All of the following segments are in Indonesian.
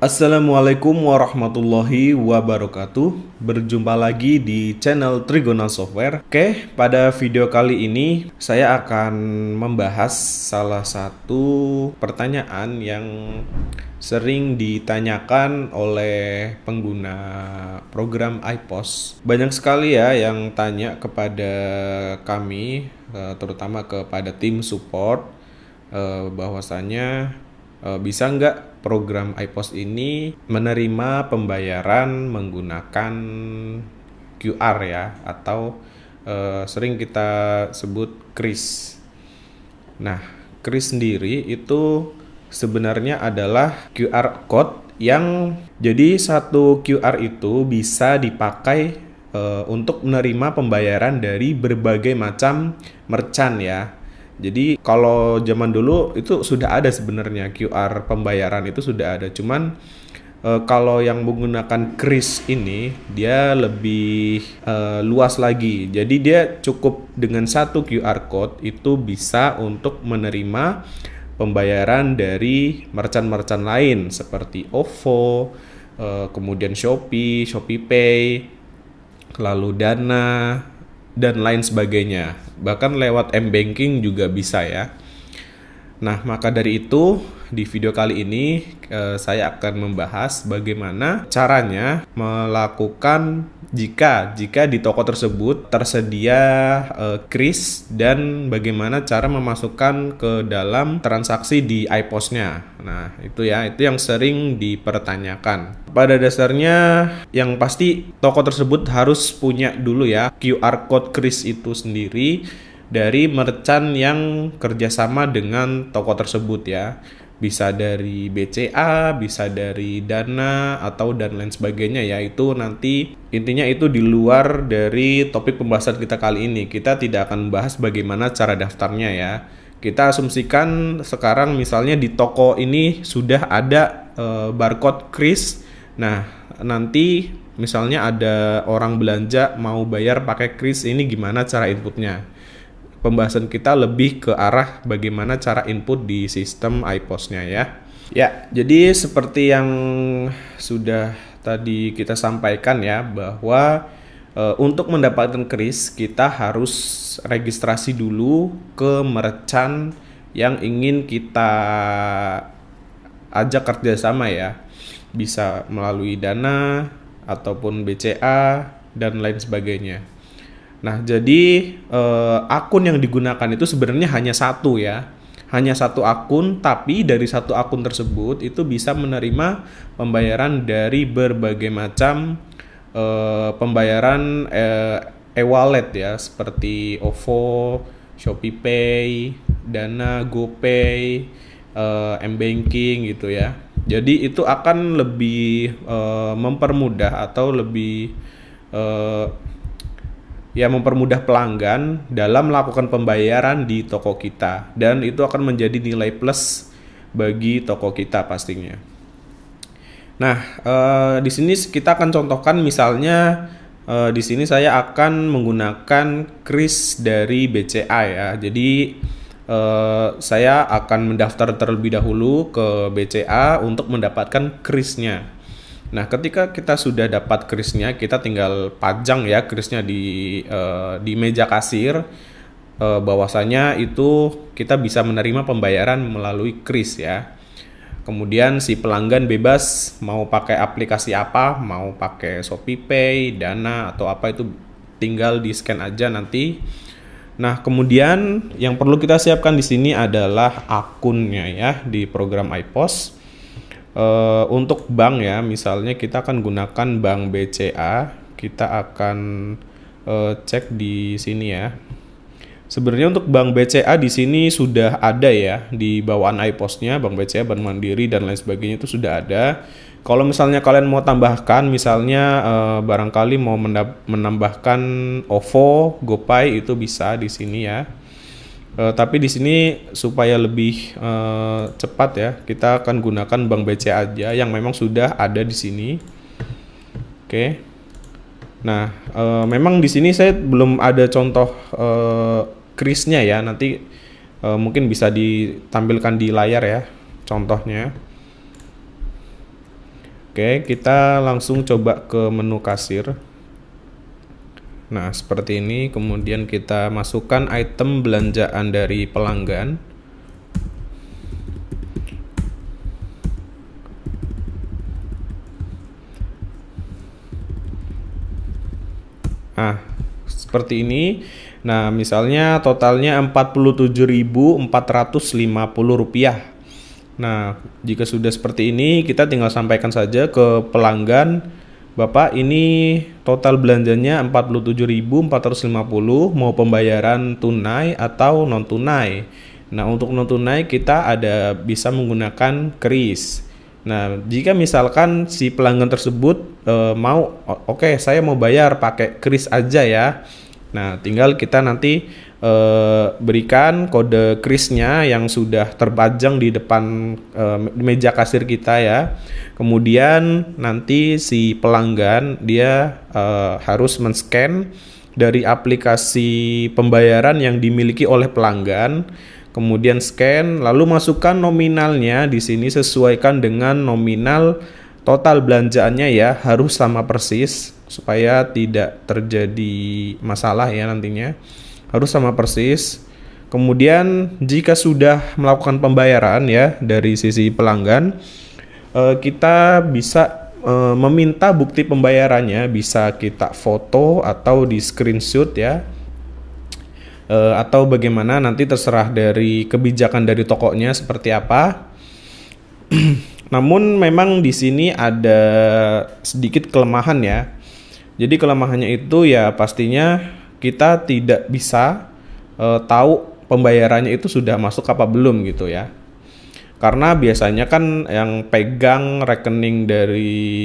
Assalamualaikum warahmatullahi wabarakatuh Berjumpa lagi di channel Trigonal Software Oke, pada video kali ini saya akan membahas salah satu pertanyaan yang sering ditanyakan oleh pengguna program iPos. Banyak sekali ya yang tanya kepada kami, eh, terutama kepada tim support, eh, bahwasanya eh, bisa nggak program iPos ini menerima pembayaran menggunakan QR ya atau eh, sering kita sebut kris. Nah, kris sendiri itu sebenarnya adalah QR code yang jadi satu QR itu bisa dipakai eh, untuk menerima pembayaran dari berbagai macam merchant ya jadi kalau zaman dulu itu sudah ada sebenarnya QR pembayaran itu sudah ada, cuman e, kalau yang menggunakan kris ini dia lebih e, luas lagi. Jadi dia cukup dengan satu QR code itu bisa untuk menerima pembayaran dari merchant-merchant lain seperti OVO, e, kemudian Shopee, Shopee Pay, lalu Dana, dan lain sebagainya. Bahkan lewat m-banking juga bisa ya. Nah, maka dari itu di video kali ini eh, saya akan membahas bagaimana caranya melakukan jika jika di toko tersebut tersedia uh, kris dan bagaimana cara memasukkan ke dalam transaksi di iPosnya, Nah, itu ya, itu yang sering dipertanyakan. Pada dasarnya yang pasti toko tersebut harus punya dulu ya QR code kris itu sendiri dari merchant yang kerjasama dengan toko tersebut ya bisa dari BCA, bisa dari Dana atau dan lain sebagainya ya. Itu nanti intinya itu di luar dari topik pembahasan kita kali ini. Kita tidak akan bahas bagaimana cara daftarnya ya. Kita asumsikan sekarang misalnya di toko ini sudah ada e, barcode kris. Nah, nanti misalnya ada orang belanja mau bayar pakai kris ini gimana cara inputnya? pembahasan kita lebih ke arah bagaimana cara input di sistem iPOS-nya ya. Ya, jadi seperti yang sudah tadi kita sampaikan ya bahwa e, untuk mendapatkan keris kita harus registrasi dulu ke merchant yang ingin kita ajak kerjasama ya. Bisa melalui Dana ataupun BCA dan lain sebagainya. Nah, jadi eh, akun yang digunakan itu sebenarnya hanya satu ya. Hanya satu akun, tapi dari satu akun tersebut itu bisa menerima pembayaran dari berbagai macam eh, pembayaran eh, e-wallet ya, seperti OVO, Shopee Pay, Dana, GoPay, eh, M-Banking gitu ya. Jadi itu akan lebih eh, mempermudah atau lebih eh, ya mempermudah pelanggan dalam melakukan pembayaran di toko kita dan itu akan menjadi nilai plus bagi toko kita pastinya. Nah, eh, di sini kita akan contohkan misalnya eh, di sini saya akan menggunakan kris dari BCA ya. Jadi eh, saya akan mendaftar terlebih dahulu ke BCA untuk mendapatkan krisnya. Nah, ketika kita sudah dapat krisnya, kita tinggal pajang ya krisnya di uh, di meja kasir. Uh, bahwasanya itu kita bisa menerima pembayaran melalui kris ya. Kemudian si pelanggan bebas mau pakai aplikasi apa, mau pakai Shopee Pay, Dana atau apa itu tinggal di scan aja nanti. Nah, kemudian yang perlu kita siapkan di sini adalah akunnya ya di program iPos uh, untuk bank ya misalnya kita akan gunakan bank BCA kita akan uh, cek di sini ya sebenarnya untuk bank BCA di sini sudah ada ya di bawaan iPosnya bank BCA bank Mandiri dan lain sebagainya itu sudah ada kalau misalnya kalian mau tambahkan misalnya uh, barangkali mau menambahkan OVO GoPay itu bisa di sini ya Uh, tapi di sini supaya lebih uh, cepat ya, kita akan gunakan bank BCA aja yang memang sudah ada di sini. Oke. Okay. Nah, uh, memang di sini saya belum ada contoh uh, krisnya ya. Nanti uh, mungkin bisa ditampilkan di layar ya contohnya. Oke, kita langsung coba ke menu kasir. Nah, seperti ini kemudian kita masukkan item belanjaan dari pelanggan. Nah, seperti ini. Nah, misalnya totalnya Rp47.450. Nah, jika sudah seperti ini, kita tinggal sampaikan saja ke pelanggan Bapak, ini total belanjanya 47.450 mau pembayaran tunai atau non tunai. Nah, untuk non tunai kita ada bisa menggunakan kris. Nah, jika misalkan si pelanggan tersebut e, mau oke, okay, saya mau bayar pakai kris aja ya. Nah, tinggal kita nanti uh, berikan kode krisnya yang sudah terpajang di depan uh, meja kasir kita ya. Kemudian nanti si pelanggan dia uh, harus men-scan dari aplikasi pembayaran yang dimiliki oleh pelanggan. Kemudian scan, lalu masukkan nominalnya di sini sesuaikan dengan nominal total belanjaannya ya, harus sama persis supaya tidak terjadi masalah ya nantinya harus sama persis kemudian jika sudah melakukan pembayaran ya dari sisi pelanggan eh, kita bisa eh, meminta bukti pembayarannya bisa kita foto atau di screenshot ya eh, atau bagaimana nanti terserah dari kebijakan dari tokonya seperti apa namun memang di sini ada sedikit kelemahan ya jadi kelemahannya itu ya pastinya kita tidak bisa e, tahu pembayarannya itu sudah masuk apa belum gitu ya. Karena biasanya kan yang pegang rekening dari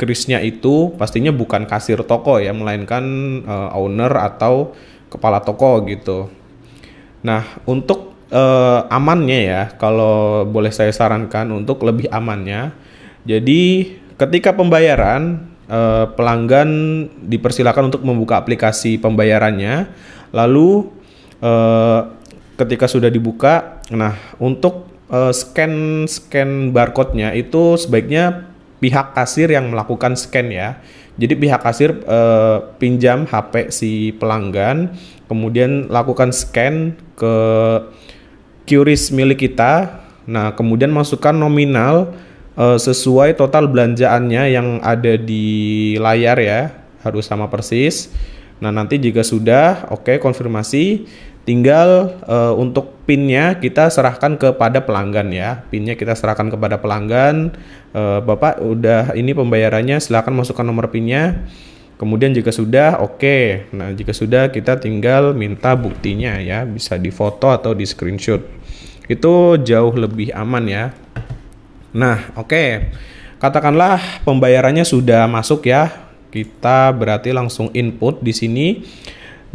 krisnya itu pastinya bukan kasir toko ya, melainkan e, owner atau kepala toko gitu. Nah, untuk e, amannya ya, kalau boleh saya sarankan untuk lebih amannya, jadi ketika pembayaran eh, pelanggan dipersilakan untuk membuka aplikasi pembayarannya. Lalu eh, ketika sudah dibuka, nah untuk eh, scan scan barcode-nya itu sebaiknya pihak kasir yang melakukan scan ya. Jadi pihak kasir eh, pinjam HP si pelanggan, kemudian lakukan scan ke QRIS milik kita. Nah, kemudian masukkan nominal Eh, sesuai total belanjaannya yang ada di layar ya harus sama persis nah nanti jika sudah oke okay, konfirmasi tinggal uh, untuk pinnya kita serahkan kepada pelanggan ya pinnya kita serahkan kepada pelanggan uh, bapak udah ini pembayarannya silahkan masukkan nomor pinnya kemudian jika sudah oke okay. nah jika sudah kita tinggal minta buktinya ya bisa di foto atau di screenshot itu jauh lebih aman ya Nah, oke. Okay. Katakanlah pembayarannya sudah masuk ya. Kita berarti langsung input di sini.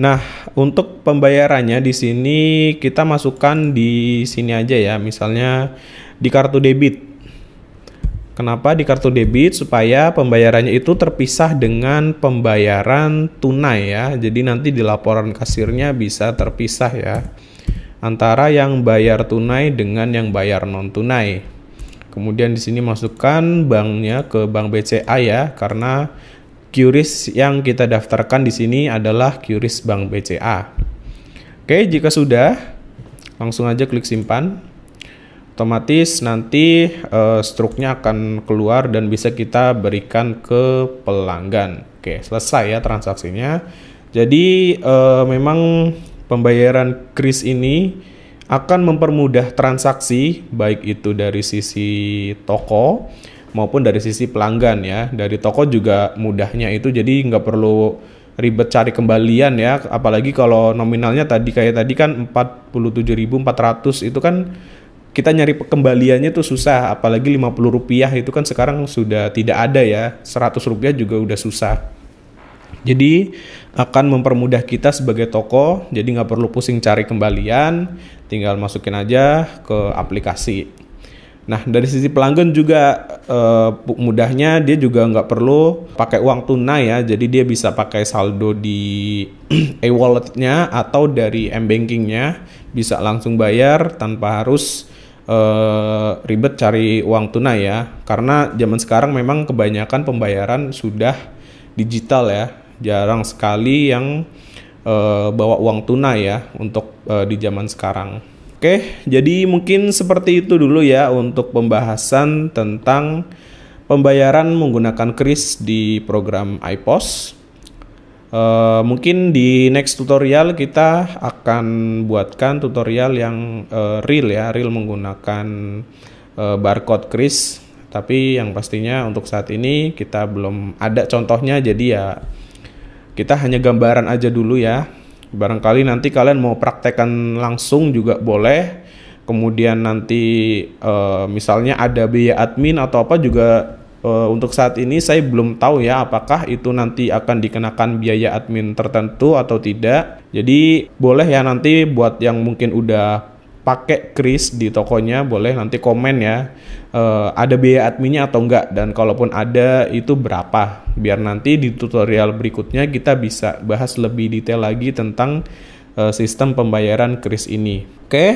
Nah, untuk pembayarannya di sini kita masukkan di sini aja ya. Misalnya di kartu debit. Kenapa di kartu debit? Supaya pembayarannya itu terpisah dengan pembayaran tunai ya. Jadi nanti di laporan kasirnya bisa terpisah ya. Antara yang bayar tunai dengan yang bayar non tunai. Kemudian di sini masukkan banknya ke bank BCA ya, karena QRIS yang kita daftarkan di sini adalah QRIS bank BCA. Oke, jika sudah, langsung aja klik simpan. Otomatis nanti e, eh, struknya akan keluar dan bisa kita berikan ke pelanggan. Oke, selesai ya transaksinya. Jadi e, memang pembayaran QRIS ini akan mempermudah transaksi baik itu dari sisi toko maupun dari sisi pelanggan ya dari toko juga mudahnya itu jadi nggak perlu ribet cari kembalian ya apalagi kalau nominalnya tadi kayak tadi kan 47.400 itu kan kita nyari kembaliannya tuh susah apalagi 50 rupiah itu kan sekarang sudah tidak ada ya 100 rupiah juga udah susah jadi akan mempermudah kita sebagai toko jadi nggak perlu pusing cari kembalian tinggal masukin aja ke aplikasi. Nah dari sisi pelanggan juga eh, mudahnya dia juga nggak perlu pakai uang tunai ya, jadi dia bisa pakai saldo di e-walletnya atau dari m-bankingnya bisa langsung bayar tanpa harus eh, ribet cari uang tunai ya, karena zaman sekarang memang kebanyakan pembayaran sudah digital ya, jarang sekali yang Eh, bawa uang tunai ya untuk uh, di zaman sekarang. Oke, jadi mungkin seperti itu dulu ya untuk pembahasan tentang pembayaran menggunakan kris di program iPos. Uh, mungkin di next tutorial kita akan buatkan tutorial yang uh, real ya, real menggunakan uh, barcode kris. Tapi yang pastinya untuk saat ini kita belum ada contohnya, jadi ya kita hanya gambaran aja dulu ya. Barangkali nanti kalian mau praktekkan langsung juga boleh. Kemudian nanti uh, misalnya ada biaya admin atau apa juga uh, untuk saat ini saya belum tahu ya apakah itu nanti akan dikenakan biaya admin tertentu atau tidak. Jadi boleh ya nanti buat yang mungkin udah pakai Kris di tokonya boleh nanti komen ya uh, ada biaya adminnya atau enggak dan kalaupun ada itu berapa biar nanti di tutorial berikutnya kita bisa bahas lebih detail lagi tentang uh, sistem pembayaran Kris ini oke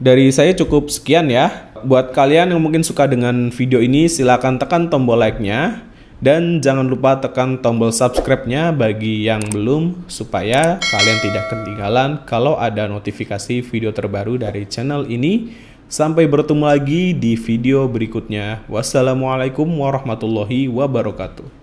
dari saya cukup sekian ya buat kalian yang mungkin suka dengan video ini silahkan tekan tombol like-nya dan jangan lupa tekan tombol subscribe-nya bagi yang belum supaya kalian tidak ketinggalan kalau ada notifikasi video terbaru dari channel ini. Sampai bertemu lagi di video berikutnya. Wassalamualaikum warahmatullahi wabarakatuh.